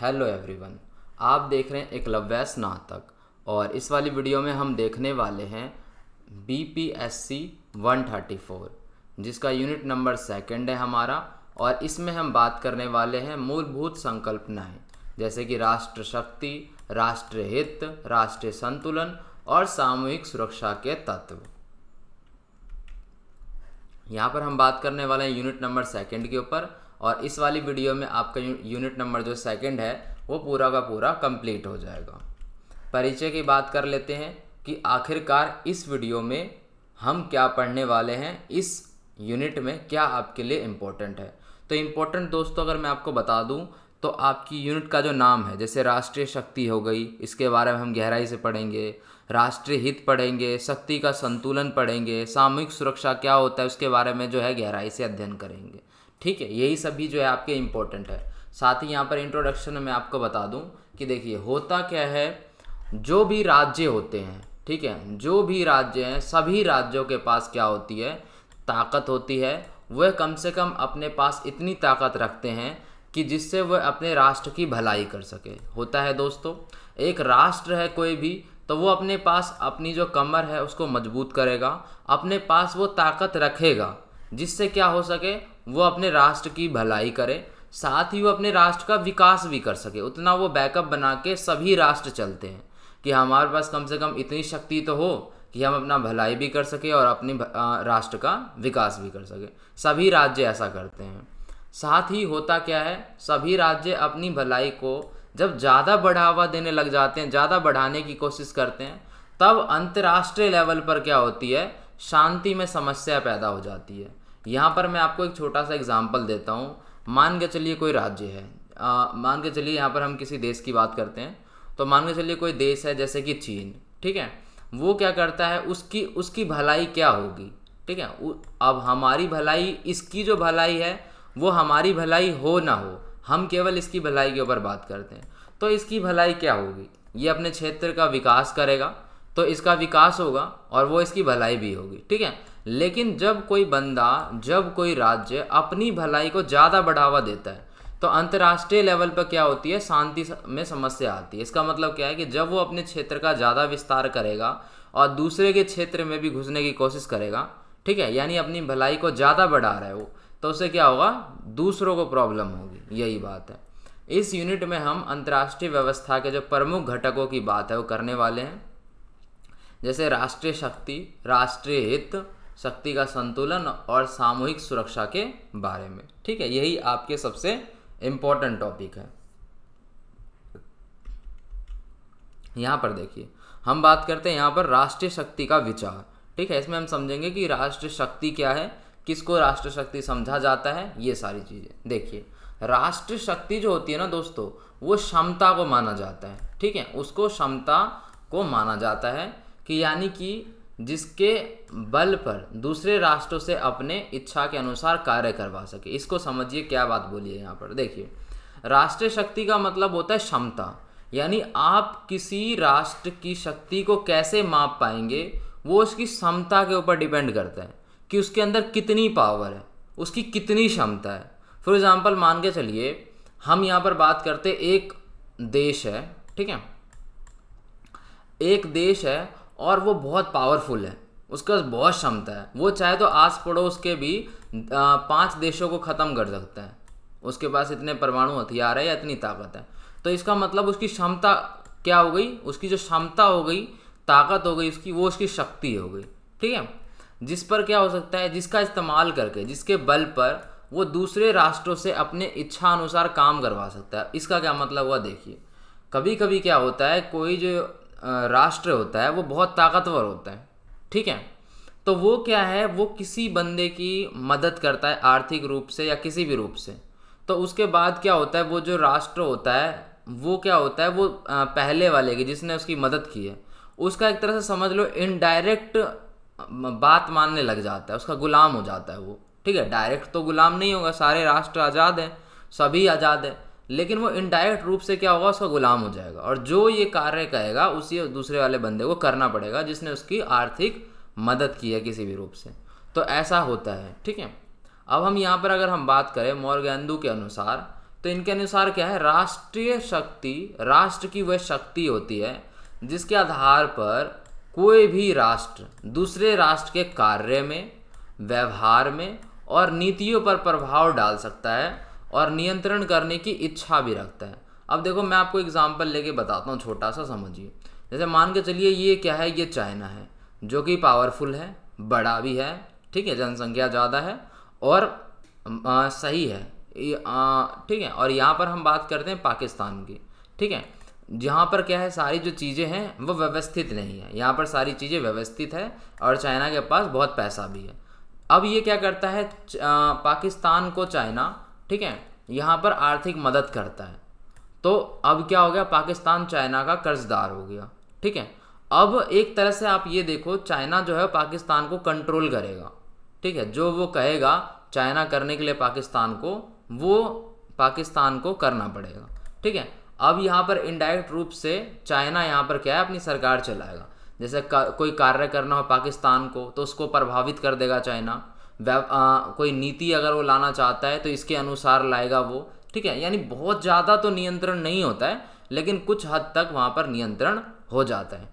hello everyone आप देख रहे हैं एकलव्य स्नातक और इस वाली वीडियो में हम देखने वाले हैं B P S C one thirty four जिसका यूनिट नंबर सेकंड है हमारा और इसमें हम बात करने वाले हैं मूलभूत संकल्पनाएं जैसे कि राष्ट्र शक्ति राष्ट्र हित राष्ट्रीय संतुलन और सामूहिक सुरक्षा के तत्व यहाँ पर हम बात करने वाले हैं यूनिट नंबर सेकंड के ऊपर और इस वाली वीडियो में आपका यूनिट नंबर जो सेकंड है वो पूरा का पूरा कंप्लीट हो जाएगा परिचय की बात कर लेते हैं कि आखिरकार इस वीडियो में हम क्या पढ़ने वाले हैं इस यूनिट में क्या आपके लिए इम्पोर्टेंट है तो इम्पोर्टेंट दोस्तों अगर मैं आपको बता दूँ तो आपकी यूनिट का जो नाम है जैसे राष्ट्रीय शक्ति हो गई इसके बारे में हम गहराई से पढ़ेंगे राष्ट्रीय हित पढ़ेंगे शक्ति का संतुलन पढ़ेंगे सामूहिक सुरक्षा क्या होता है उसके बारे में जो है गहराई से अध्ययन करेंगे ठीक है यही सभी जो है आपके इम्पोर्टेंट है साथ ही यहाँ पर इंट्रोडक्शन में आपको बता दूँ कि देखिए होता क्या है जो भी राज्य होते हैं ठीक है जो भी राज्य हैं सभी राज्यों के पास क्या होती है ताकत होती है वह कम से कम अपने पास इतनी ताकत रखते हैं कि जिससे वह अपने राष्ट्र की भलाई कर सके होता है दोस्तों एक राष्ट्र है कोई भी तो वो अपने पास अपनी जो कमर है उसको मजबूत करेगा अपने पास वो ताकत रखेगा जिससे क्या हो सके वो अपने राष्ट्र की भलाई करे साथ ही वो अपने राष्ट्र का विकास भी कर सके उतना वो बैकअप बना के सभी राष्ट्र चलते हैं कि हमारे पास कम से कम इतनी शक्ति तो हो कि हम अपना भलाई भी कर सके और अपनी राष्ट्र का विकास भी कर सके सभी राज्य ऐसा करते हैं साथ ही होता क्या है सभी राज्य अपनी भलाई को जब ज़्यादा बढ़ावा देने लग जाते हैं ज़्यादा बढ़ाने की कोशिश करते हैं तब अंतर्राष्ट्रीय लेवल पर क्या होती है शांति में समस्या पैदा हो जाती है यहाँ पर मैं आपको एक छोटा सा एग्ज़ाम्पल देता हूँ मान के चलिए कोई राज्य है आ, मान के चलिए यहाँ पर हम किसी देश की बात करते हैं तो मान के चलिए कोई देश है जैसे कि चीन ठीक है वो क्या करता है उसकी उसकी भलाई क्या होगी ठीक है अब हमारी भलाई इसकी जो भलाई है वो हमारी भलाई हो ना हो हम केवल इसकी भलाई के ऊपर बात करते हैं तो इसकी भलाई क्या होगी ये अपने क्षेत्र का विकास करेगा तो इसका विकास होगा और वो इसकी भलाई भी होगी ठीक है लेकिन जब कोई बंदा जब कोई राज्य अपनी भलाई को ज़्यादा बढ़ावा देता है तो अंतर्राष्ट्रीय लेवल पर क्या होती है शांति में समस्या आती है इसका मतलब क्या है कि जब वो अपने क्षेत्र का ज़्यादा विस्तार करेगा और दूसरे के क्षेत्र में भी घुसने की कोशिश करेगा ठीक है यानी अपनी भलाई को ज़्यादा बढ़ा रहा है वो तो उससे क्या होगा दूसरों को प्रॉब्लम होगी यही बात है इस यूनिट में हम अंतर्राष्ट्रीय व्यवस्था के जो प्रमुख घटकों की बात है वो करने वाले हैं जैसे राष्ट्रीय शक्ति राष्ट्रीय हित शक्ति का संतुलन और सामूहिक सुरक्षा के बारे में ठीक है यही आपके सबसे इम्पोर्टेंट टॉपिक है यहाँ पर देखिए हम बात करते हैं यहाँ पर राष्ट्रीय शक्ति का विचार ठीक है इसमें हम समझेंगे कि राष्ट्र शक्ति क्या है किसको राष्ट्र शक्ति समझा जाता है ये सारी चीज़ें देखिए राष्ट्र शक्ति जो होती है ना दोस्तों वो क्षमता को माना जाता है ठीक है उसको क्षमता को माना जाता है कि यानी कि जिसके बल पर दूसरे राष्ट्रों से अपने इच्छा के अनुसार कार्य करवा सके इसको समझिए क्या बात बोलिए यहाँ पर देखिए राष्ट्रीय शक्ति का मतलब होता है क्षमता यानी आप किसी राष्ट्र की शक्ति को कैसे माप पाएंगे वो उसकी क्षमता के ऊपर डिपेंड करता है कि उसके अंदर कितनी पावर है उसकी कितनी क्षमता है फॉर एग्ज़ाम्पल मान के चलिए हम यहाँ पर बात करते एक देश है ठीक है एक देश है और वो बहुत पावरफुल है उसका बहुत क्षमता है वो चाहे तो आस पड़ोस के भी पांच देशों को ख़त्म कर सकता है उसके पास इतने परमाणु हथियार है या इतनी ताकत है तो इसका मतलब उसकी क्षमता क्या हो गई उसकी जो क्षमता हो गई ताकत हो गई उसकी वो उसकी शक्ति हो गई ठीक है जिस पर क्या हो सकता है जिसका इस्तेमाल करके जिसके बल पर वो दूसरे राष्ट्रों से अपने इच्छा अनुसार काम करवा सकता है इसका क्या मतलब हुआ देखिए कभी कभी क्या होता है कोई जो राष्ट्र होता है वो बहुत ताकतवर होता है ठीक है तो वो क्या है वो किसी बंदे की मदद करता है आर्थिक रूप से या किसी भी रूप से तो उसके बाद क्या होता है वो जो राष्ट्र होता है वो क्या होता है वो पहले वाले की जिसने उसकी मदद की है उसका एक तरह से समझ लो इनडायरेक्ट बात मानने लग जाता है उसका गुलाम हो जाता है वो ठीक है डायरेक्ट तो गुलाम नहीं होगा सारे राष्ट्र आज़ाद हैं सभी आज़ाद हैं लेकिन वो इनडायरेक्ट रूप से क्या होगा उसका गुलाम हो जाएगा और जो ये कार्य कहेगा उसी दूसरे वाले बंदे को करना पड़ेगा जिसने उसकी आर्थिक मदद की है किसी भी रूप से तो ऐसा होता है ठीक है अब हम यहाँ पर अगर हम बात करें मॉर्गेंदू के अनुसार तो इनके अनुसार क्या है राष्ट्रीय शक्ति राष्ट्र की वह शक्ति होती है जिसके आधार पर कोई भी राष्ट्र दूसरे राष्ट्र के कार्य में व्यवहार में और नीतियों पर प्रभाव डाल सकता है और नियंत्रण करने की इच्छा भी रखता है अब देखो मैं आपको एग्जाम्पल लेके बताता हूँ छोटा सा समझिए जैसे मान के चलिए ये क्या है ये चाइना है जो कि पावरफुल है बड़ा भी है ठीक है जनसंख्या ज़्यादा है और आ, सही है ठीक है और यहाँ पर हम बात करते हैं पाकिस्तान की ठीक है जहाँ पर क्या है सारी जो चीज़ें हैं वो व्यवस्थित नहीं है यहाँ पर सारी चीज़ें व्यवस्थित है और चाइना के पास बहुत पैसा भी है अब ये क्या करता है पाकिस्तान को चाइना ठीक है यहाँ पर आर्थिक मदद करता है तो अब क्या हो गया पाकिस्तान चाइना का कर्जदार हो गया ठीक है अब एक तरह से आप ये देखो चाइना जो है पाकिस्तान को कंट्रोल करेगा ठीक है जो वो कहेगा चाइना करने के लिए पाकिस्तान को वो पाकिस्तान को करना पड़ेगा ठीक है अब यहाँ पर इनडायरेक्ट रूप से चाइना यहाँ पर क्या है अपनी सरकार चलाएगा जैसे का, कोई कार्य करना हो पाकिस्तान को तो उसको प्रभावित कर देगा चाइना आ, कोई नीति अगर वो लाना चाहता है तो इसके अनुसार लाएगा वो ठीक है यानी बहुत ज़्यादा तो नियंत्रण नहीं होता है लेकिन कुछ हद तक वहाँ पर नियंत्रण हो जाता है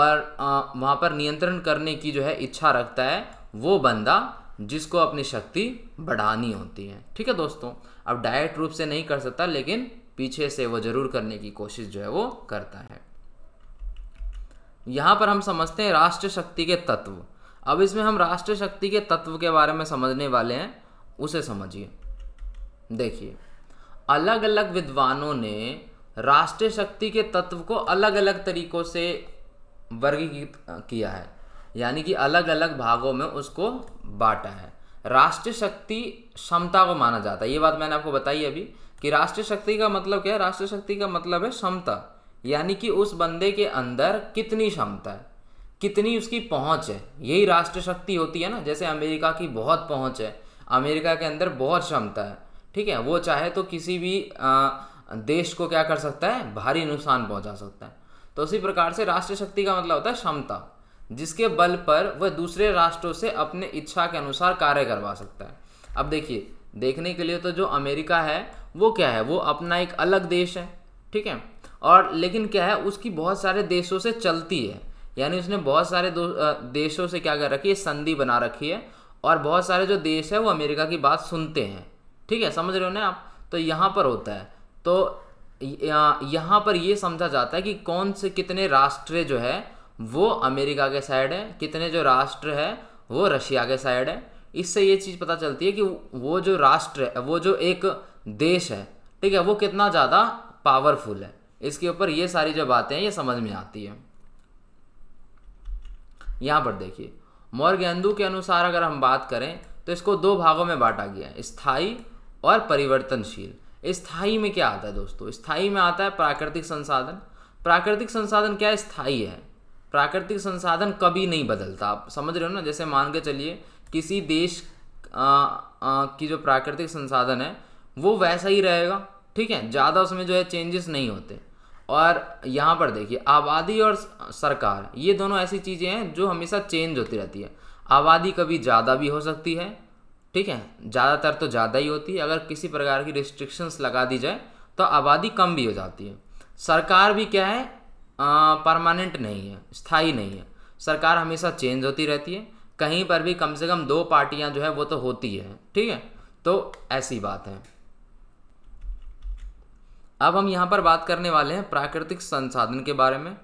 और वहाँ पर नियंत्रण करने की जो है इच्छा रखता है वो बंदा जिसको अपनी शक्ति बढ़ानी होती है ठीक है दोस्तों अब डायरेक्ट रूप से नहीं कर सकता लेकिन पीछे से वो जरूर करने की कोशिश जो है वो करता है यहाँ पर हम समझते हैं राष्ट्र शक्ति के तत्व अब इसमें हम राष्ट्र शक्ति के तत्व के बारे में समझने वाले हैं उसे समझिए देखिए अलग अलग विद्वानों ने राष्ट्र शक्ति के तत्व को अलग अलग तरीकों से वर्गीकृत किया है यानी कि अलग अलग भागों में उसको बांटा है राष्ट्रीय शक्ति क्षमता को माना जाता है ये बात मैंने आपको बताई अभी कि राष्ट्रीय शक्ति का मतलब क्या है राष्ट्रीय शक्ति का मतलब है क्षमता यानी कि उस बंदे के अंदर कितनी क्षमता है कितनी उसकी पहुंच है यही राष्ट्र शक्ति होती है ना जैसे अमेरिका की बहुत पहुंच है अमेरिका के अंदर बहुत क्षमता है ठीक है वो चाहे तो किसी भी देश को क्या कर सकता है भारी नुकसान पहुंचा सकता है तो उसी प्रकार से राष्ट्र शक्ति का मतलब होता है क्षमता जिसके बल पर वह दूसरे राष्ट्रों से अपने इच्छा के अनुसार कार्य करवा सकता है अब देखिए देखने के लिए तो जो अमेरिका है वो क्या है वो अपना एक अलग देश है ठीक है और लेकिन क्या है उसकी बहुत सारे देशों से चलती है यानी उसने बहुत सारे दो देशों से क्या कर रखी है संधि बना रखी है और बहुत सारे जो देश है वो अमेरिका की बात सुनते हैं ठीक है समझ रहे हो ना आप तो यहाँ पर होता है तो यहाँ पर ये समझा जाता है कि कौन से कितने राष्ट्र जो है वो अमेरिका के साइड है कितने जो राष्ट्र है वो रशिया के साइड है इससे ये चीज़ पता चलती है कि वो जो राष्ट्र है वो जो एक देश है ठीक है वो कितना ज़्यादा पावरफुल है इसके ऊपर ये सारी जो बातें हैं ये समझ में आती है यहाँ पर देखिए मौर्गेंदू के अनुसार अगर हम बात करें तो इसको दो भागों में बांटा गया है स्थाई और परिवर्तनशील स्थाई में क्या आता है दोस्तों स्थाई में आता है प्राकृतिक संसाधन प्राकृतिक संसाधन क्या स्थाई है प्राकृतिक संसाधन कभी नहीं बदलता आप समझ रहे हो ना जैसे मान के चलिए किसी देश आ, आ, की जो प्राकृतिक संसाधन है वो वैसा ही रहेगा ठीक है ज़्यादा उसमें जो है चेंजेस नहीं होते और यहाँ पर देखिए आबादी और सरकार ये दोनों ऐसी चीज़ें हैं जो हमेशा चेंज होती रहती है आबादी कभी ज़्यादा भी हो सकती है ठीक है ज़्यादातर तो ज़्यादा ही होती है अगर किसी प्रकार की रिस्ट्रिक्शंस लगा दी जाए तो आबादी कम भी हो जाती है सरकार भी क्या है परमानेंट नहीं है स्थायी नहीं है सरकार हमेशा चेंज होती रहती है कहीं पर भी कम से कम दो पार्टियाँ जो है वो तो होती है ठीक है तो ऐसी बात है अब हम यहाँ पर बात करने वाले हैं प्राकृतिक संसाधन के बारे में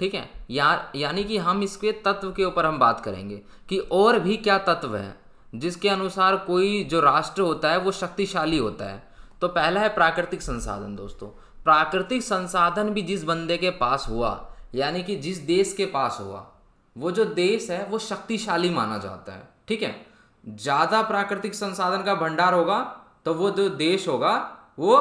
ठीक है यार यानी कि हम इसके तत्व के ऊपर हम बात करेंगे कि और भी क्या तत्व है जिसके अनुसार कोई जो राष्ट्र होता है वो शक्तिशाली होता है तो पहला है प्राकृतिक संसाधन दोस्तों प्राकृतिक संसाधन भी जिस बंदे के पास हुआ यानी कि जिस देश के पास हुआ वो जो देश है वो शक्तिशाली माना जाता है ठीक है ज़्यादा प्राकृतिक संसाधन का भंडार होगा तो वो जो देश होगा वो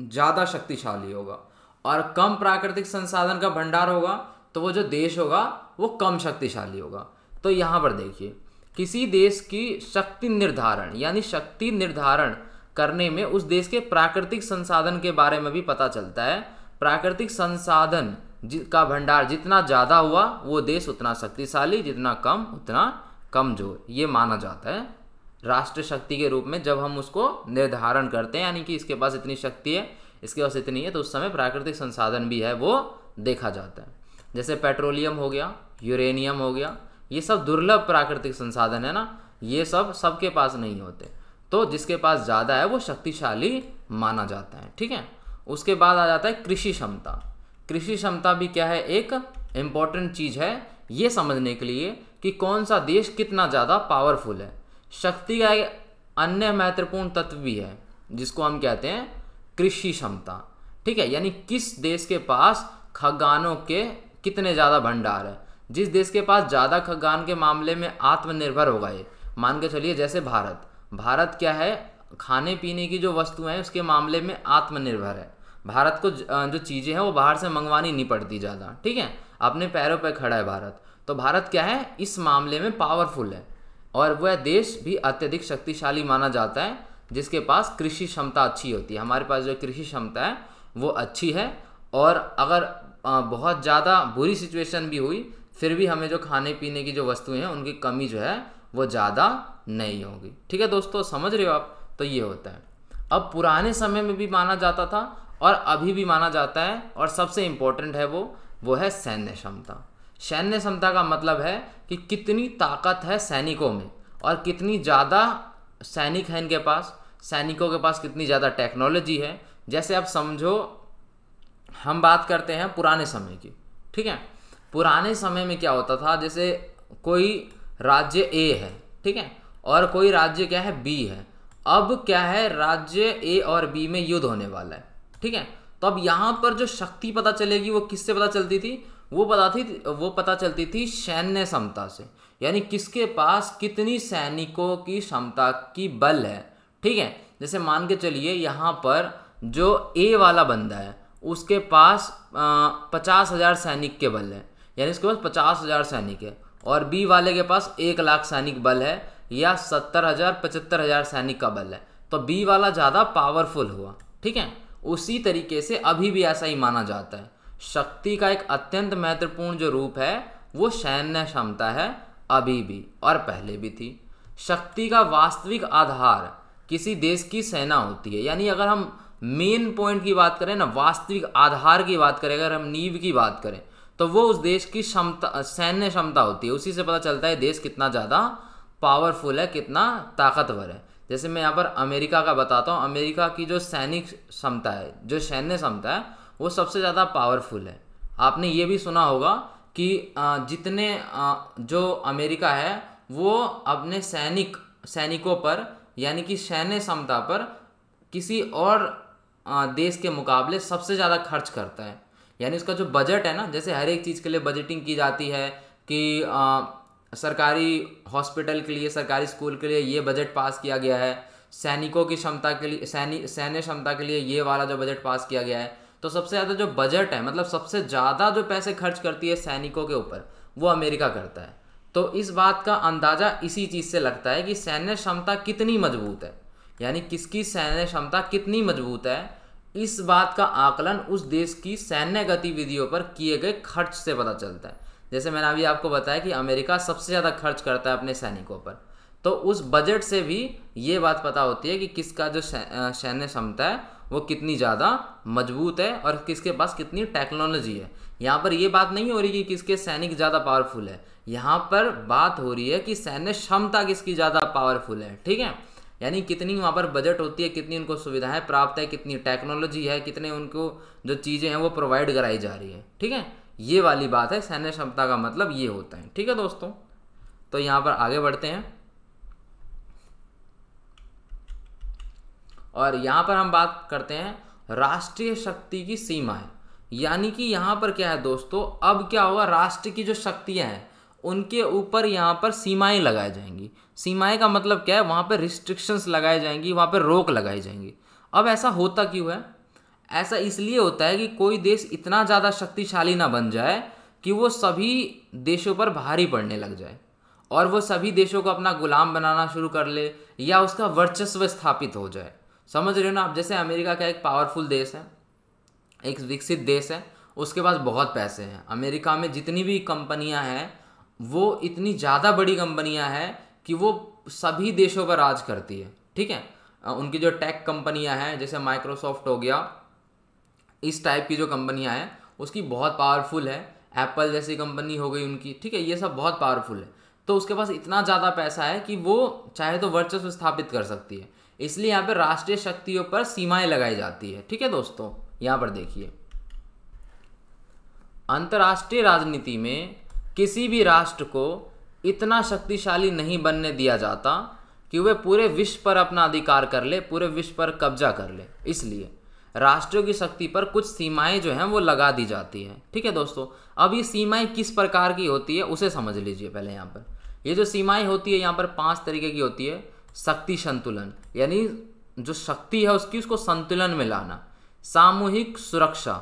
ज़्यादा शक्तिशाली होगा और कम प्राकृतिक संसाधन का भंडार होगा तो वो जो देश होगा वो कम शक्तिशाली होगा तो यहाँ पर देखिए किसी देश की शक्ति निर्धारण यानी शक्ति निर्धारण करने में उस देश के प्राकृतिक संसाधन के बारे में भी पता चलता है प्राकृतिक संसाधन का भंडार जितना ज़्यादा हुआ वो देश उतना शक्तिशाली जितना कम उतना कमजोर ये माना जाता है राष्ट्र शक्ति के रूप में जब हम उसको निर्धारण करते हैं यानी कि इसके पास इतनी शक्ति है इसके पास इतनी है तो उस समय प्राकृतिक संसाधन भी है वो देखा जाता है जैसे पेट्रोलियम हो गया यूरेनियम हो गया ये सब दुर्लभ प्राकृतिक संसाधन है ना ये सब सबके पास नहीं होते तो जिसके पास ज़्यादा है वो शक्तिशाली माना जाता है ठीक है उसके बाद आ जाता है कृषि क्षमता कृषि क्षमता भी क्या है एक इम्पॉर्टेंट चीज़ है ये समझने के लिए कि कौन सा देश कितना ज़्यादा पावरफुल है शक्ति का एक अन्य महत्वपूर्ण तत्व भी है जिसको हम कहते हैं कृषि क्षमता ठीक है यानी किस देश के पास खगानों के कितने ज़्यादा भंडार है जिस देश के पास ज़्यादा खगान के मामले में आत्मनिर्भर होगा ये मान के चलिए जैसे भारत भारत क्या है खाने पीने की जो वस्तुएं हैं उसके मामले में आत्मनिर्भर है भारत को जो चीज़ें हैं वो बाहर से मंगवानी नहीं पड़ती ज़्यादा ठीक है अपने पैरों पर खड़ा है भारत तो भारत क्या है इस मामले में पावरफुल है और वह देश भी अत्यधिक शक्तिशाली माना जाता है जिसके पास कृषि क्षमता अच्छी होती है हमारे पास जो कृषि क्षमता है वो अच्छी है और अगर बहुत ज़्यादा बुरी सिचुएशन भी हुई फिर भी हमें जो खाने पीने की जो वस्तुएं हैं उनकी कमी जो है वो ज़्यादा नहीं होगी ठीक है दोस्तों समझ रहे हो आप तो ये होता है अब पुराने समय में भी माना जाता था और अभी भी माना जाता है और सबसे इम्पोर्टेंट है वो वो है सैन्य क्षमता सैन्य क्षमता का मतलब है कि कितनी ताकत है सैनिकों में और कितनी ज़्यादा सैनिक हैं इनके पास सैनिकों के पास कितनी ज़्यादा टेक्नोलॉजी है जैसे आप समझो हम बात करते हैं पुराने समय की ठीक है पुराने समय में क्या होता था जैसे कोई राज्य ए है ठीक है और कोई राज्य क्या है बी है अब क्या है राज्य ए और बी में युद्ध होने वाला है ठीक है तो अब यहाँ पर जो शक्ति पता चलेगी वो किससे पता चलती थी वो पता थी वो पता चलती थी सैन्य क्षमता से यानी किसके पास कितनी सैनिकों की क्षमता की बल है ठीक है जैसे मान के चलिए यहाँ पर जो ए वाला बंदा है उसके पास पचास हज़ार सैनिक के बल है यानी उसके पास पचास हज़ार सैनिक है और बी वाले के पास एक लाख सैनिक बल है या सत्तर हज़ार पचहत्तर हज़ार सैनिक का बल है तो बी वाला ज़्यादा पावरफुल हुआ ठीक है उसी तरीके से अभी भी ऐसा ही माना जाता है शक्ति का एक अत्यंत महत्वपूर्ण जो रूप है वो सैन्य क्षमता है अभी भी और पहले भी थी शक्ति का वास्तविक आधार किसी देश की सेना होती है यानी अगर हम मेन पॉइंट की बात करें ना वास्तविक आधार की बात करें अगर हम नींव की बात करें तो वो उस देश की क्षमता सैन्य क्षमता होती है उसी से पता चलता है देश कितना ज़्यादा पावरफुल है कितना ताकतवर है जैसे मैं यहाँ पर अमेरिका का बताता हूँ अमेरिका की जो सैनिक क्षमता है जो सैन्य क्षमता है वो सबसे ज़्यादा पावरफुल है आपने ये भी सुना होगा कि जितने जो अमेरिका है वो अपने सैनिक सैनिकों पर यानी कि सैन्य क्षमता पर किसी और देश के मुकाबले सबसे ज़्यादा खर्च करता है यानी उसका जो बजट है ना जैसे हर एक चीज़ के लिए बजटिंग की जाती है कि आ, सरकारी हॉस्पिटल के लिए सरकारी स्कूल के लिए ये बजट पास किया गया है सैनिकों की क्षमता के लिए सैनिक सैन्य क्षमता के लिए ये वाला जो बजट पास किया गया है तो सबसे ज़्यादा जो बजट है मतलब सबसे ज़्यादा जो पैसे खर्च करती है सैनिकों के ऊपर वो अमेरिका करता है तो इस बात का अंदाज़ा इसी चीज़ से लगता है कि सैन्य क्षमता कितनी मजबूत है यानी किसकी सैन्य क्षमता कितनी मजबूत है इस बात का आकलन उस देश की सैन्य गतिविधियों पर किए गए खर्च से पता चलता है जैसे मैंने अभी आपको बताया कि अमेरिका सबसे ज़्यादा खर्च करता है अपने सैनिकों पर तो उस बजट से भी ये बात पता होती है कि किसका जो सैन्य क्षमता है वो कितनी ज़्यादा मजबूत है और किसके पास कितनी टेक्नोलॉजी है यहाँ पर ये बात नहीं हो रही कि किसके सैनिक ज़्यादा पावरफुल है यहाँ पर बात हो रही है कि सैन्य क्षमता किसकी ज़्यादा पावरफुल है ठीक है यानी कितनी वहाँ पर बजट होती है कितनी उनको सुविधाएं प्राप्त है कितनी टेक्नोलॉजी है कितने उनको जो चीज़ें हैं वो प्रोवाइड कराई जा रही है ठीक है ये वाली बात है सैन्य क्षमता का मतलब ये होता है ठीक है दोस्तों तो यहाँ पर आगे बढ़ते हैं और यहाँ पर हम बात करते हैं राष्ट्रीय शक्ति की सीमाएं यानी कि यहाँ पर क्या है दोस्तों अब क्या होगा राष्ट्र की जो शक्तियाँ हैं उनके ऊपर यहाँ पर सीमाएं लगाई जाएंगी सीमाएं का मतलब क्या है वहाँ पर रिस्ट्रिक्शंस लगाई जाएंगी वहाँ पर रोक लगाई जाएंगी अब ऐसा होता क्यों है ऐसा इसलिए होता है कि कोई देश इतना ज़्यादा शक्तिशाली ना बन जाए कि वो सभी देशों पर भारी पड़ने लग जाए और वो सभी देशों को अपना गुलाम बनाना शुरू कर ले या उसका वर्चस्व स्थापित हो जाए समझ रहे हो ना आप जैसे अमेरिका का एक पावरफुल देश है एक विकसित देश है उसके पास बहुत पैसे हैं अमेरिका में जितनी भी कंपनियां हैं वो इतनी ज़्यादा बड़ी कंपनियां हैं कि वो सभी देशों पर राज करती है ठीक है उनकी जो टेक कंपनियां हैं जैसे माइक्रोसॉफ्ट हो गया इस टाइप की जो कंपनियां हैं उसकी बहुत पावरफुल है एप्पल जैसी कंपनी हो गई उनकी ठीक है ये सब बहुत पावरफुल है तो उसके पास इतना ज़्यादा पैसा है कि वो चाहे तो वर्चस्व स्थापित कर सकती है इसलिए यहाँ पर राष्ट्रीय शक्तियों पर सीमाएं लगाई जाती है ठीक है दोस्तों यहाँ पर देखिए अंतर्राष्ट्रीय राजनीति में किसी भी राष्ट्र को इतना शक्तिशाली नहीं बनने दिया जाता कि वह पूरे विश्व पर अपना अधिकार कर ले पूरे विश्व पर कब्जा कर ले इसलिए राष्ट्रों की शक्ति पर कुछ सीमाएं जो हैं वो लगा दी जाती हैं ठीक है दोस्तों अब ये सीमाएं किस प्रकार की होती है उसे समझ लीजिए पहले यहाँ पर ये जो सीमाएं होती है यहाँ पर पांच तरीके की होती है शक्ति संतुलन यानी जो शक्ति है उसकी उसको संतुलन में लाना सामूहिक सुरक्षा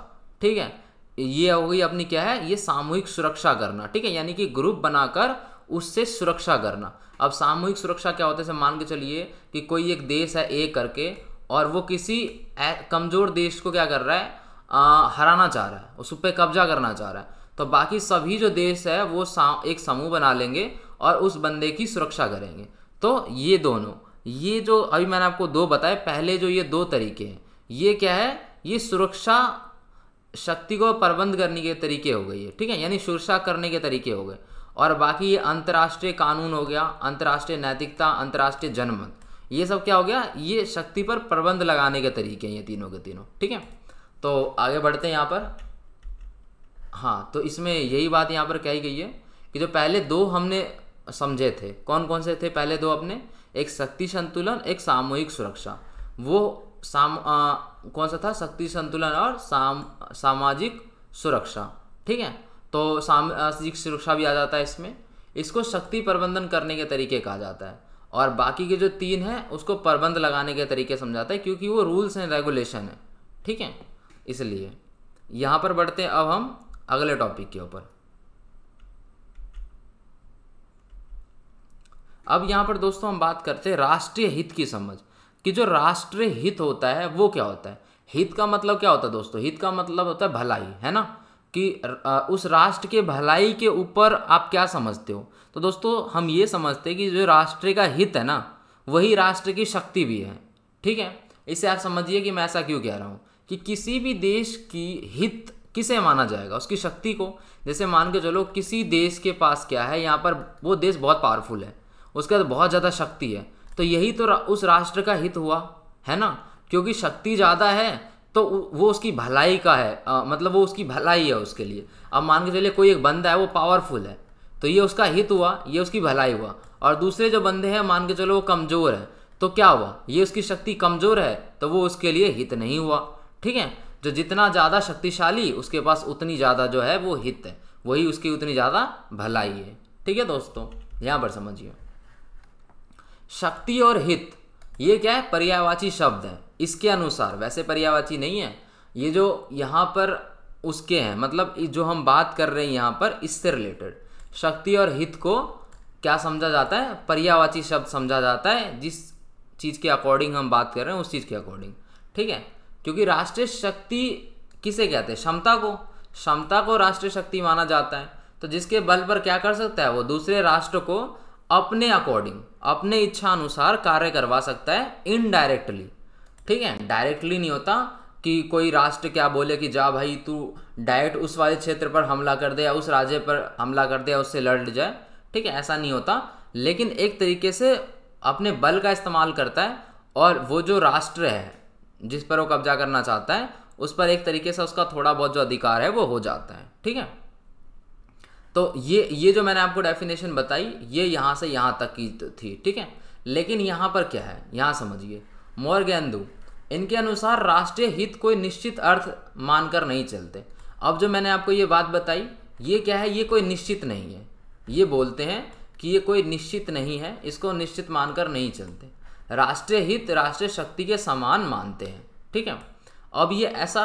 ठीक है ये हो गई अपनी क्या है ये सामूहिक सुरक्षा करना ठीक है यानी कि ग्रुप बनाकर उससे सुरक्षा करना अब सामूहिक सुरक्षा क्या होता है मान के चलिए कि कोई एक देश है ए करके और वो किसी कमज़ोर देश को क्या कर रहा है आ, हराना चाह रहा है उस पर कब्जा करना चाह रहा है तो बाकी सभी जो देश है वो एक समूह बना लेंगे और उस बंदे की सुरक्षा करेंगे तो ये दोनों ये जो अभी मैंने आपको दो बताए पहले जो ये दो तरीके हैं ये क्या है ये सुरक्षा शक्ति को प्रबंध करने के तरीके हो गए ठीक है यानी सुरक्षा करने के तरीके हो गए और बाकी ये अंतर्राष्ट्रीय कानून हो गया अंतर्राष्ट्रीय नैतिकता अंतर्राष्ट्रीय जनमत ये सब क्या हो गया ये शक्ति पर प्रबंध लगाने के तरीके हैं ये तीनों के तीनों ठीक है तो आगे बढ़ते हैं यहाँ पर हाँ तो इसमें यही बात यहाँ पर कही गई है कि जो पहले दो हमने समझे थे कौन कौन से थे पहले दो अपने एक शक्ति संतुलन एक सामूहिक सुरक्षा वो साम आ, कौन सा था शक्ति संतुलन और साम सामाजिक सुरक्षा ठीक है तो सामाजिक सुरक्षा भी आ जाता है इसमें इसको शक्ति प्रबंधन करने के तरीके कहा जाता है और बाकी के जो तीन हैं उसको प्रबंध लगाने के तरीके समझाता है क्योंकि वो रूल्स एंड रेगुलेशन है ठीक है इसलिए यहाँ पर बढ़ते हैं अब हम अगले टॉपिक के ऊपर अब यहाँ पर दोस्तों हम बात करते हैं राष्ट्रीय हित की समझ कि जो राष्ट्रीय हित होता है वो क्या होता है हित का मतलब क्या होता है दोस्तों हित का मतलब होता है भलाई है ना कि उस राष्ट्र के भलाई के ऊपर आप क्या समझते हो तो दोस्तों हम ये समझते हैं कि जो राष्ट्र का हित है ना वही राष्ट्र की शक्ति भी है ठीक है इसे आप समझिए कि मैं ऐसा क्यों कह रहा हूँ कि किसी भी देश की हित किसे माना जाएगा उसकी शक्ति को जैसे मान के चलो किसी देश के पास क्या है यहाँ पर वो देश बहुत पावरफुल है उसके बाद बहुत ज़्यादा शक्ति है तो यही तो उस राष्ट्र का हित हुआ है ना क्योंकि शक्ति ज़्यादा है तो वो उसकी भलाई का है आ, मतलब वो उसकी भलाई है उसके लिए अब मान के चलिए कोई एक बंदा है वो पावरफुल है तो ये उसका हित हुआ ये उसकी भलाई हुआ और दूसरे जो बंदे हैं मान के चलो वो कमज़ोर है तो क्या हुआ ये उसकी शक्ति कमज़ोर है तो वो उसके लिए हित नहीं हुआ ठीक है जो जितना ज़्यादा शक्तिशाली उसके पास उतनी ज़्यादा जो है वो हित है वही उसकी उतनी ज़्यादा भलाई है ठीक है दोस्तों यहाँ पर समझिए शक्ति और हित ये क्या है पर्यावाची शब्द है इसके अनुसार वैसे पर्यावाची नहीं है ये जो यहाँ पर उसके हैं मतलब जो हम बात कर रहे हैं यहाँ पर इससे रिलेटेड शक्ति और हित को क्या समझा जाता है पर्यावाची शब्द समझा जाता है जिस चीज़ के अकॉर्डिंग हम बात कर रहे हैं उस चीज़ के अकॉर्डिंग ठीक है क्योंकि राष्ट्रीय शक्ति किसे कहते हैं क्षमता को क्षमता को राष्ट्रीय शक्ति माना जाता है तो जिसके बल पर क्या कर सकता है वो दूसरे राष्ट्र को अपने अकॉर्डिंग अपने इच्छा अनुसार कार्य करवा सकता है इनडायरेक्टली ठीक है डायरेक्टली नहीं होता कि कोई राष्ट्र क्या बोले कि जा भाई तू डायरेक्ट उस वाले क्षेत्र पर हमला कर दे या उस राज्य पर हमला कर दे या उससे लड़ जाए ठीक है ऐसा नहीं होता लेकिन एक तरीके से अपने बल का इस्तेमाल करता है और वो जो राष्ट्र है जिस पर वो कब्जा करना चाहता है उस पर एक तरीके से उसका थोड़ा बहुत जो अधिकार है वो हो जाता है ठीक है तो ये ये जो मैंने आपको डेफिनेशन बताई ये यहाँ से यहाँ तक की थी ठीक है लेकिन यहाँ पर क्या है यहाँ समझिए मोरगेंदु इनके अनुसार राष्ट्रीय हित कोई निश्चित अर्थ मानकर नहीं चलते अब जो मैंने आपको ये बात बताई ये क्या है ये कोई निश्चित नहीं है ये बोलते हैं कि ये कोई निश्चित नहीं है इसको निश्चित मानकर नहीं चलते राष्ट्रीय हित राष्ट्रीय शक्ति के समान मानते हैं ठीक है अब ये ऐसा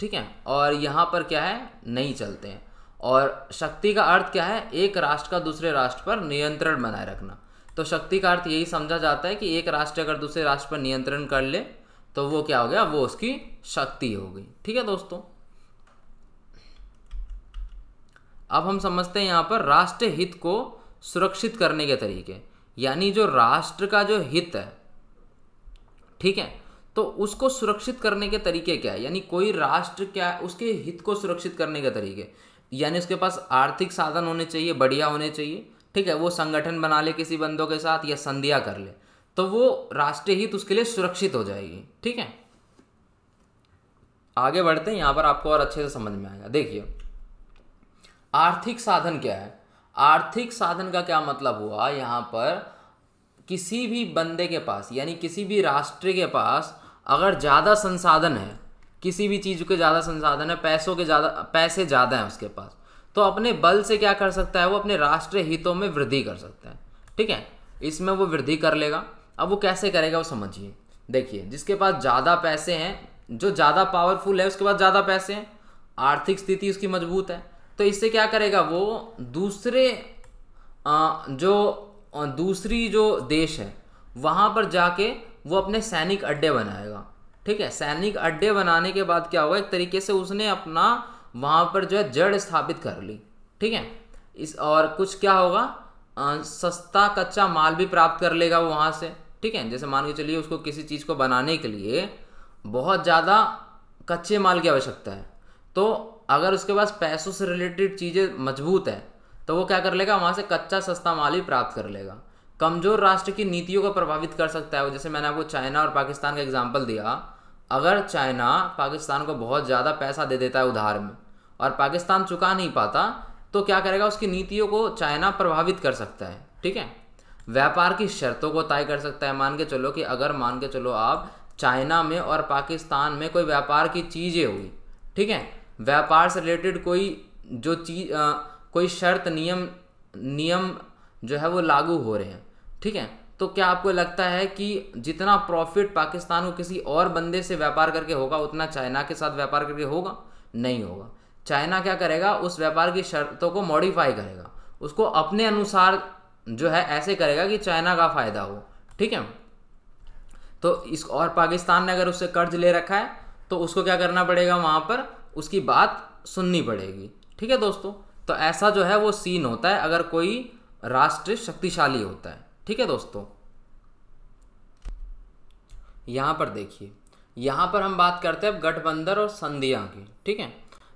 ठीक है और यहाँ पर क्या है नहीं चलते हैं और शक्ति का अर्थ क्या है एक राष्ट्र का दूसरे राष्ट्र पर नियंत्रण बनाए रखना तो शक्ति का अर्थ यही समझा जाता है कि एक राष्ट्र अगर दूसरे राष्ट्र पर नियंत्रण कर ले तो वो क्या हो गया वो उसकी शक्ति हो गई ठीक है दोस्तों अब हम समझते हैं यहाँ पर राष्ट्र हित को सुरक्षित करने के तरीके यानी जो राष्ट्र का जो हित है ठीक है तो उसको सुरक्षित करने के तरीके क्या है यानी कोई राष्ट्र क्या है उसके हित को सुरक्षित करने के तरीके यानी उसके पास आर्थिक साधन होने चाहिए बढ़िया होने चाहिए ठीक है वो संगठन बना ले किसी बंदों के साथ या संध्या कर ले तो वो राष्ट्रीय हित उसके लिए सुरक्षित हो जाएगी ठीक है आगे बढ़ते हैं यहां पर आपको और अच्छे से समझ में आएगा देखिए आर्थिक साधन क्या है आर्थिक साधन का क्या मतलब हुआ यहां पर किसी भी बंदे के पास यानी किसी भी राष्ट्र के पास अगर ज़्यादा संसाधन है किसी भी चीज़ के ज़्यादा संसाधन है पैसों के ज़्यादा पैसे ज़्यादा हैं उसके पास तो अपने बल से क्या कर सकता है वो अपने राष्ट्रीय हितों में वृद्धि कर सकता है ठीक है इसमें वो वृद्धि कर लेगा अब वो कैसे करेगा वो समझिए देखिए जिसके पास ज़्यादा पैसे हैं जो ज़्यादा पावरफुल है उसके पास ज़्यादा पैसे हैं आर्थिक स्थिति उसकी मजबूत है तो इससे क्या करेगा वो दूसरे जो दूसरी जो देश है वहाँ पर जाके वो अपने सैनिक अड्डे बनाएगा ठीक है सैनिक अड्डे बनाने के बाद क्या हुआ एक तरीके से उसने अपना वहाँ पर जो है जड़ स्थापित कर ली ठीक है इस और कुछ क्या होगा आ, सस्ता कच्चा माल भी प्राप्त कर लेगा वो वहाँ से ठीक है जैसे मान के चलिए उसको किसी चीज़ को बनाने के लिए बहुत ज़्यादा कच्चे माल की आवश्यकता है तो अगर उसके पास पैसों से रिलेटेड चीज़ें मजबूत है तो वो क्या कर लेगा वहाँ से कच्चा सस्ता माल ही प्राप्त कर लेगा कमज़ोर राष्ट्र की नीतियों को प्रभावित कर सकता है जैसे मैंने आपको चाइना और पाकिस्तान का एग्जाम्पल दिया अगर चाइना पाकिस्तान को बहुत ज़्यादा पैसा दे देता है उधार में और पाकिस्तान चुका नहीं पाता तो क्या करेगा उसकी नीतियों को चाइना प्रभावित कर सकता है ठीक है व्यापार की शर्तों को तय कर सकता है मान के चलो कि अगर मान के चलो आप चाइना में और पाकिस्तान में कोई व्यापार की चीज़ें हुई ठीक है व्यापार से रिलेटेड कोई जो चीज कोई शर्त नियम नियम जो है वो लागू हो रहे हैं ठीक है तो क्या आपको लगता है कि जितना प्रॉफिट पाकिस्तान को किसी और बंदे से व्यापार करके होगा उतना चाइना के साथ व्यापार करके होगा नहीं होगा चाइना क्या करेगा उस व्यापार की शर्तों को मॉडिफाई करेगा उसको अपने अनुसार जो है ऐसे करेगा कि चाइना का फ़ायदा हो ठीक है तो इस और पाकिस्तान ने अगर उससे कर्ज ले रखा है तो उसको क्या करना पड़ेगा वहाँ पर उसकी बात सुननी पड़ेगी ठीक है दोस्तों तो ऐसा जो है वो सीन होता है अगर कोई राष्ट्र शक्तिशाली होता है ठीक है दोस्तों यहां पर देखिए यहां पर हम बात करते हैं गठबंधन और संधिया की ठीक है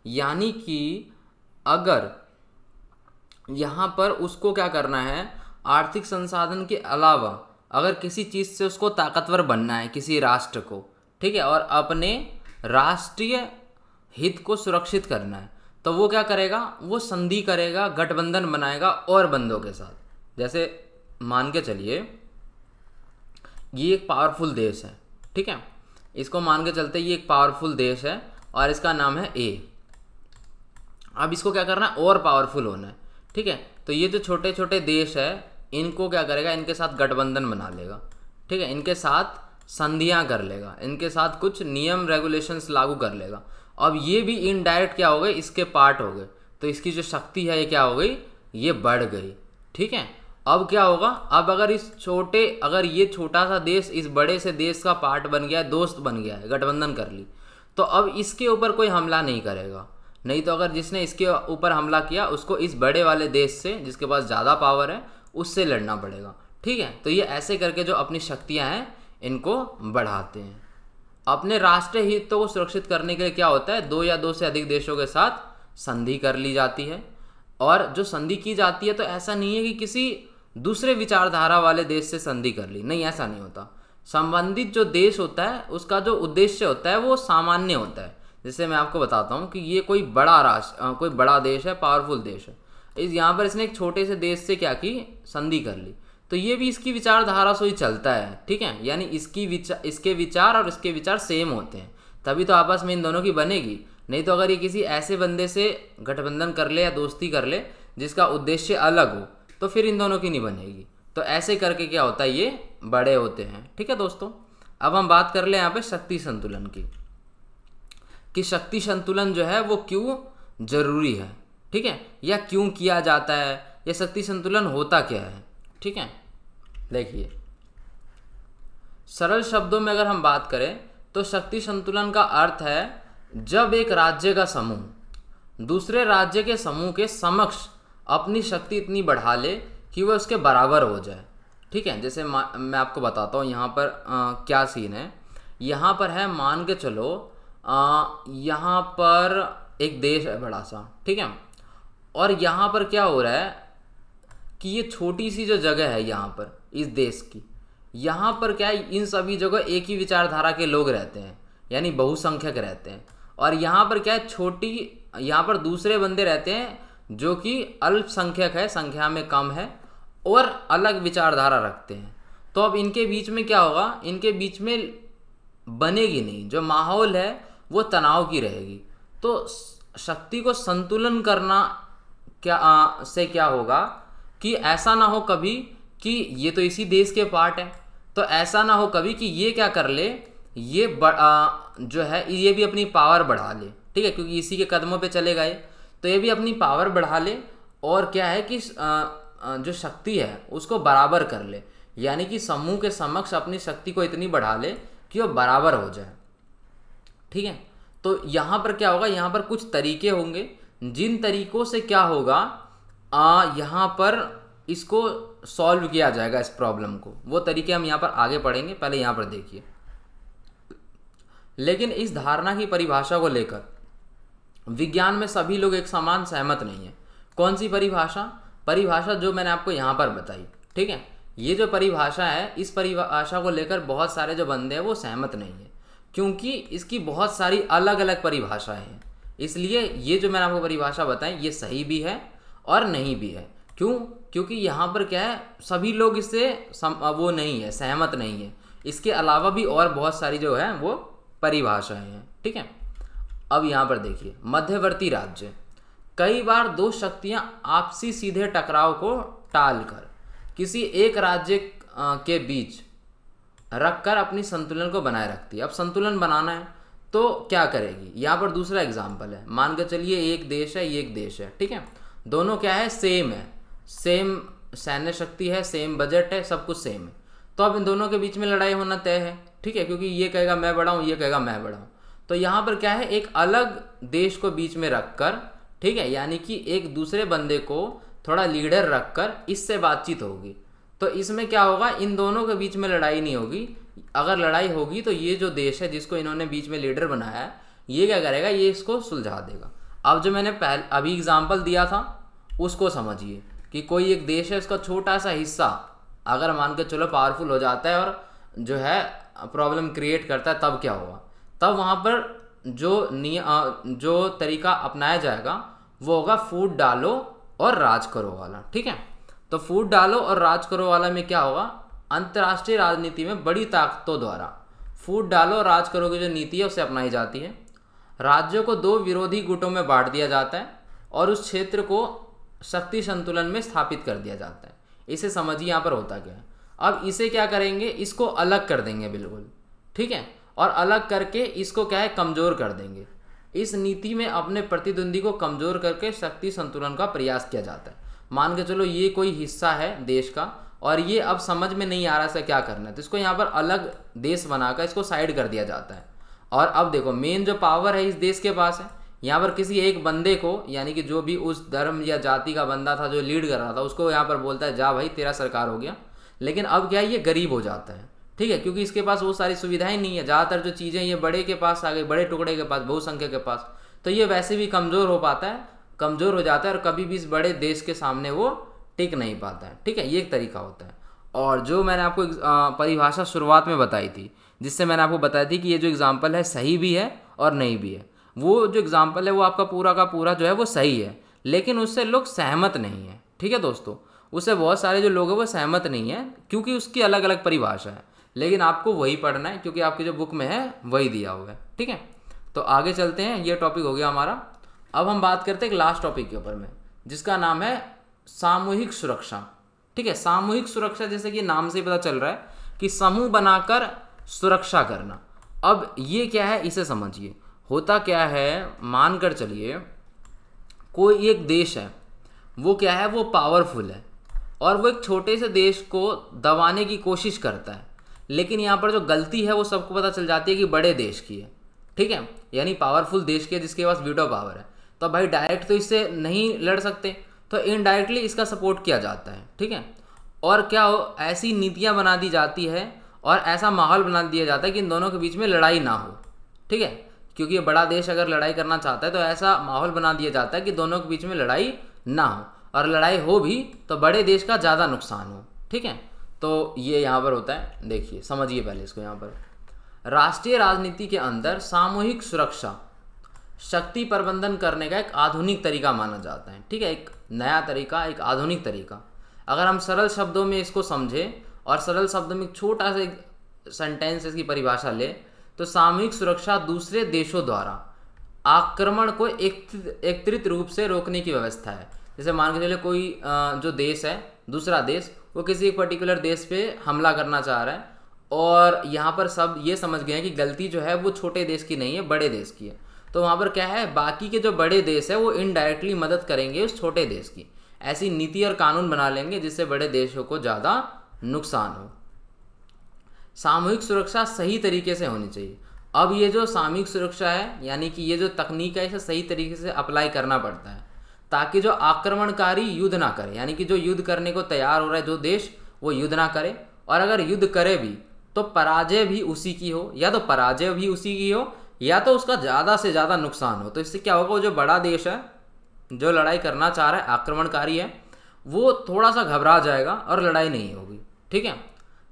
यानी कि अगर यहां पर उसको क्या करना है आर्थिक संसाधन के अलावा अगर किसी चीज़ से उसको ताकतवर बनना है किसी राष्ट्र को ठीक है और अपने राष्ट्रीय हित को सुरक्षित करना है तो वो क्या करेगा वो संधि करेगा गठबंधन बनाएगा और बंदों के साथ जैसे मान के चलिए ये एक पावरफुल देश है ठीक है इसको मान के चलते ये एक पावरफुल देश है और इसका नाम है ए अब इसको क्या करना है और पावरफुल होना है ठीक है तो ये जो छोटे छोटे देश है इनको क्या करेगा इनके साथ गठबंधन बना लेगा ठीक है इनके साथ संधियाँ कर लेगा इनके साथ कुछ नियम रेगुलेशंस लागू कर लेगा अब ये भी इनडायरेक्ट क्या हो गए इसके पार्ट हो गए तो इसकी जो शक्ति है ये क्या हो गई ये बढ़ गई ठीक है अब क्या होगा अब अगर इस छोटे अगर ये छोटा सा देश इस बड़े से देश का पार्ट बन गया है दोस्त बन गया है गठबंधन कर ली तो अब इसके ऊपर कोई हमला नहीं करेगा नहीं तो अगर जिसने इसके ऊपर हमला किया उसको इस बड़े वाले देश से जिसके पास ज़्यादा पावर है उससे लड़ना पड़ेगा ठीक है तो ये ऐसे करके जो अपनी शक्तियाँ हैं इनको बढ़ाते हैं अपने राष्ट्रीय हितों को सुरक्षित करने के लिए क्या होता है दो या दो से अधिक देशों के साथ संधि कर ली जाती है और जो संधि की जाती है तो ऐसा नहीं है कि किसी दूसरे विचारधारा वाले देश से संधि कर ली नहीं ऐसा नहीं होता संबंधित जो देश होता है उसका जो उद्देश्य होता है वो सामान्य होता है जैसे मैं आपको बताता हूँ कि ये कोई बड़ा राष्ट्र कोई बड़ा देश है पावरफुल देश है इस यहाँ पर इसने एक छोटे से देश से क्या की संधि कर ली तो ये भी इसकी विचारधारा से ही चलता है ठीक है यानी इसकी विचार इसके विचार और इसके विचार सेम होते हैं तभी तो आपस में इन दोनों की बनेगी नहीं तो अगर ये किसी ऐसे बंदे से गठबंधन कर ले या दोस्ती कर ले जिसका उद्देश्य अलग हो तो फिर इन दोनों की नहीं बनेगी तो ऐसे करके क्या होता है ये बड़े होते हैं ठीक है दोस्तों अब हम बात कर ले यहाँ पे शक्ति संतुलन की कि शक्ति संतुलन जो है वो क्यों जरूरी है ठीक है या क्यों किया जाता है या शक्ति संतुलन होता क्या है ठीक है देखिए सरल शब्दों में अगर हम बात करें तो शक्ति संतुलन का अर्थ है जब एक राज्य का समूह दूसरे राज्य के समूह के समक्ष अपनी शक्ति इतनी बढ़ा ले कि वह उसके बराबर हो जाए ठीक है जैसे मैं आपको बताता हूँ यहाँ पर आ, क्या सीन है यहाँ पर है मान के चलो यहाँ पर एक देश है बड़ा सा ठीक है और यहाँ पर क्या हो रहा है कि ये छोटी सी जो जगह है यहाँ पर इस देश की यहाँ पर क्या है इन सभी जगह एक ही विचारधारा के लोग रहते हैं यानी बहुसंख्यक रहते हैं और यहाँ पर क्या है छोटी यहाँ पर दूसरे बंदे रहते हैं जो कि अल्पसंख्यक है संख्या में कम है और अलग विचारधारा रखते हैं तो अब इनके बीच में क्या होगा इनके बीच में बनेगी नहीं जो माहौल है वो तनाव की रहेगी तो शक्ति को संतुलन करना क्या आ, से क्या होगा कि ऐसा ना हो कभी कि ये तो इसी देश के पार्ट है तो ऐसा ना हो कभी कि ये क्या कर ले ये ब, आ, जो है ये भी अपनी पावर बढ़ा ले ठीक है क्योंकि इसी के कदमों पे चले गए तो ये भी अपनी पावर बढ़ा ले और क्या है कि जो शक्ति है उसको बराबर कर ले यानी कि समूह के समक्ष अपनी शक्ति को इतनी बढ़ा ले कि वो बराबर हो जाए ठीक है तो यहाँ पर क्या होगा यहाँ पर कुछ तरीके होंगे जिन तरीकों से क्या होगा आ, यहाँ पर इसको सॉल्व किया जाएगा इस प्रॉब्लम को वो तरीके हम यहाँ पर आगे पढ़ेंगे पहले यहाँ पर देखिए लेकिन इस धारणा की परिभाषा को लेकर विज्ञान में सभी लोग एक समान सहमत नहीं है कौन सी परिभाषा परिभाषा जो मैंने आपको यहाँ पर बताई ठीक है ये जो परिभाषा है इस परिभाषा को लेकर बहुत सारे जो बंदे हैं वो सहमत नहीं है क्योंकि इसकी बहुत सारी अलग अलग परिभाषाएं हैं इसलिए ये जो मैंने आपको परिभाषा बताई ये सही भी है और नहीं भी है क्यों क्योंकि यहाँ पर क्या है सभी लोग इससे वो नहीं है सहमत नहीं है इसके अलावा भी और बहुत सारी जो है वो परिभाषाएँ हैं ठीक है अब यहाँ पर देखिए मध्यवर्ती राज्य कई बार दो शक्तियाँ आपसी सीधे टकराव को टालकर किसी एक राज्य के बीच रखकर अपनी संतुलन को बनाए रखती है अब संतुलन बनाना है तो क्या करेगी यहाँ पर दूसरा एग्जाम्पल है मान के चलिए एक देश है ये एक देश है ठीक है दोनों क्या है सेम है सेम सैन्य शक्ति है सेम बजट है सब कुछ सेम है तो अब इन दोनों के बीच में लड़ाई होना तय है ठीक है क्योंकि ये कहेगा मैं बड़ा हूँ ये कहेगा मैं बड़ा हूँ तो यहाँ पर क्या है एक अलग देश को बीच में रखकर ठीक है यानी कि एक दूसरे बंदे को थोड़ा लीडर रखकर इससे बातचीत होगी तो इसमें क्या होगा इन दोनों के बीच में लड़ाई नहीं होगी अगर लड़ाई होगी तो ये जो देश है जिसको इन्होंने बीच में लीडर बनाया है ये क्या करेगा ये इसको सुलझा देगा अब जो मैंने पहले अभी एग्जाम्पल दिया था उसको समझिए कि कोई एक देश है उसका छोटा सा हिस्सा अगर मान के चलो पावरफुल हो जाता है और जो है प्रॉब्लम क्रिएट करता है तब क्या होगा तब वहाँ पर जो निय जो तरीका अपनाया जाएगा वो होगा फूड डालो और राज करो वाला ठीक है तो फूड डालो और राज करो वाला में क्या होगा अंतर्राष्ट्रीय राजनीति में बड़ी ताकतों द्वारा फूड डालो और राज करो की जो नीति है उसे अपनाई जाती है राज्यों को दो विरोधी गुटों में बांट दिया जाता है और उस क्षेत्र को शक्ति संतुलन में स्थापित कर दिया जाता है इसे समझिए यहाँ पर होता क्या है अब इसे क्या करेंगे इसको अलग कर देंगे बिल्कुल ठीक है और अलग करके इसको क्या है कमज़ोर कर देंगे इस नीति में अपने प्रतिद्वंदी को कमज़ोर करके शक्ति संतुलन का प्रयास किया जाता है मान के चलो ये कोई हिस्सा है देश का और ये अब समझ में नहीं आ रहा है क्या करना है तो इसको यहाँ पर अलग देश बनाकर इसको साइड कर दिया जाता है और अब देखो मेन जो पावर है इस देश के पास है यहाँ पर किसी एक बंदे को यानी कि जो भी उस धर्म या जाति का बंदा था जो लीड कर रहा था उसको यहाँ पर बोलता है जा भाई तेरा सरकार हो गया लेकिन अब क्या है ये गरीब हो जाता है ठीक है क्योंकि इसके पास वो सारी सुविधाएं नहीं है ज़्यादातर जो चीज़ें ये बड़े के पास आ गई बड़े टुकड़े के पास बहुसंख्या के पास तो ये वैसे भी कमज़ोर हो पाता है कमज़ोर हो जाता है और कभी भी इस बड़े देश के सामने वो टिक नहीं पाता है ठीक है ये एक तरीका होता है और जो मैंने आपको परिभाषा शुरुआत में बताई थी जिससे मैंने आपको बताई थी कि ये जो एग्ज़ाम्पल है सही भी है और नहीं भी है वो जो एग्ज़ाम्पल है वो आपका पूरा का पूरा जो है वो सही है लेकिन उससे लोग सहमत नहीं है ठीक है दोस्तों उससे बहुत सारे जो लोग हैं वो सहमत नहीं है क्योंकि उसकी अलग अलग परिभाषा है लेकिन आपको वही पढ़ना है क्योंकि आपकी जो बुक में है वही दिया हुआ है ठीक है तो आगे चलते हैं ये टॉपिक हो गया हमारा अब हम बात करते हैं लास्ट टॉपिक के ऊपर में जिसका नाम है सामूहिक सुरक्षा ठीक है सामूहिक सुरक्षा जैसे कि नाम से ही पता चल रहा है कि समूह बनाकर सुरक्षा करना अब ये क्या है इसे समझिए होता क्या है मानकर चलिए कोई एक देश है वो क्या है वो पावरफुल है और वो एक छोटे से देश को दबाने की कोशिश करता है लेकिन यहाँ पर जो गलती है वो सबको पता चल जाती है कि बड़े देश की है ठीक है यानी पावरफुल देश की है जिसके पास वीटो पावर है तो भाई डायरेक्ट तो इससे नहीं लड़ सकते तो इनडायरेक्टली इसका सपोर्ट किया जाता है ठीक है और क्या हो ऐसी नीतियाँ बना दी जाती है और ऐसा माहौल बना दिया जाता है कि इन दोनों के बीच में लड़ाई ना हो ठीक है क्योंकि ये बड़ा देश अगर लड़ाई करना चाहता है तो ऐसा माहौल बना दिया जाता है कि दोनों के बीच में लड़ाई ना हो और लड़ाई हो भी तो बड़े देश का ज़्यादा नुकसान हो ठीक है तो ये यहाँ पर होता है देखिए समझिए पहले इसको यहाँ पर राष्ट्रीय राजनीति के अंदर सामूहिक सुरक्षा शक्ति प्रबंधन करने का एक आधुनिक तरीका माना जाता है ठीक है एक नया तरीका एक आधुनिक तरीका अगर हम सरल शब्दों में इसको समझें और सरल शब्दों में छोटा सा सेंटेंस इसकी परिभाषा ले तो सामूहिक सुरक्षा दूसरे देशों द्वारा आक्रमण को एकत्रित रूप से रोकने की व्यवस्था है जैसे मान के चले कोई जो देश है दूसरा देश वो किसी एक पर्टिकुलर देश पे हमला करना चाह रहा है और यहाँ पर सब ये समझ गए हैं कि गलती जो है वो छोटे देश की नहीं है बड़े देश की है तो वहाँ पर क्या है बाकी के जो बड़े देश है वो इनडायरेक्टली मदद करेंगे उस छोटे देश की ऐसी नीति और कानून बना लेंगे जिससे बड़े देशों को ज़्यादा नुकसान हो सामूहिक सुरक्षा सही तरीके से होनी चाहिए अब ये जो सामूहिक सुरक्षा है यानी कि ये जो तकनीक है इसे सही तरीके से अप्लाई करना पड़ता है ताकि जो आक्रमणकारी युद्ध ना करे यानी कि जो युद्ध करने को तैयार हो रहा है जो देश वो युद्ध ना करे और अगर युद्ध करे भी तो पराजय भी उसी की हो या तो पराजय भी उसी की हो या तो उसका ज़्यादा से ज़्यादा नुकसान हो तो इससे क्या होगा वो जो बड़ा देश है जो लड़ाई करना चाह रहा है आक्रमणकारी है वो थोड़ा सा घबरा जाएगा और लड़ाई नहीं होगी ठीक है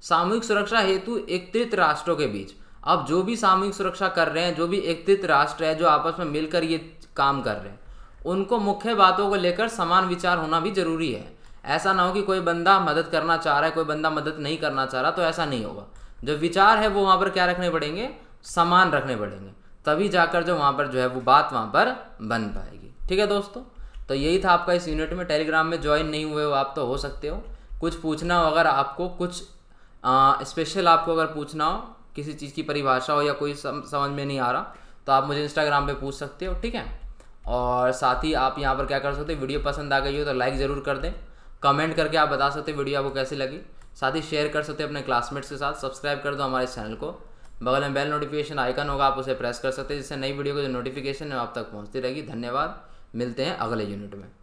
सामूहिक सुरक्षा हेतु एकत्रित राष्ट्रों के बीच अब जो भी सामूहिक सुरक्षा कर रहे हैं जो भी एकत्रित राष्ट्र है जो आपस में मिलकर ये काम कर रहे हैं उनको मुख्य बातों को लेकर समान विचार होना भी जरूरी है ऐसा ना हो कि कोई बंदा मदद करना चाह रहा है कोई बंदा मदद नहीं करना चाह रहा तो ऐसा नहीं होगा जो विचार है वो वहाँ पर क्या रखने पड़ेंगे समान रखने पड़ेंगे तभी जाकर जो वहाँ पर जो है वो बात वहाँ पर बन पाएगी ठीक है दोस्तों तो यही था आपका इस यूनिट में टेलीग्राम में ज्वाइन नहीं हुए हो आप तो हो सकते हो कुछ पूछना हो अगर आपको कुछ आ, स्पेशल आपको अगर पूछना हो किसी चीज़ की परिभाषा हो या कोई सम, समझ में नहीं आ रहा तो आप मुझे इंस्टाग्राम पे पूछ सकते हो ठीक है और साथ ही आप यहाँ पर क्या कर सकते हैं वीडियो पसंद आ गई हो तो लाइक ज़रूर कर दें कमेंट करके आप बता सकते वीडियो आपको कैसी लगी साथ ही शेयर कर सकते हैं अपने क्लासमेट्स के साथ सब्सक्राइब कर दो हमारे चैनल को बगल में बेल नोटिफिकेशन आइकन होगा आप उसे प्रेस कर सकते हैं जिससे नई वीडियो की जो नोटिफिकेशन है आप तक पहुँचती रहेगी धन्यवाद मिलते हैं अगले यूनिट में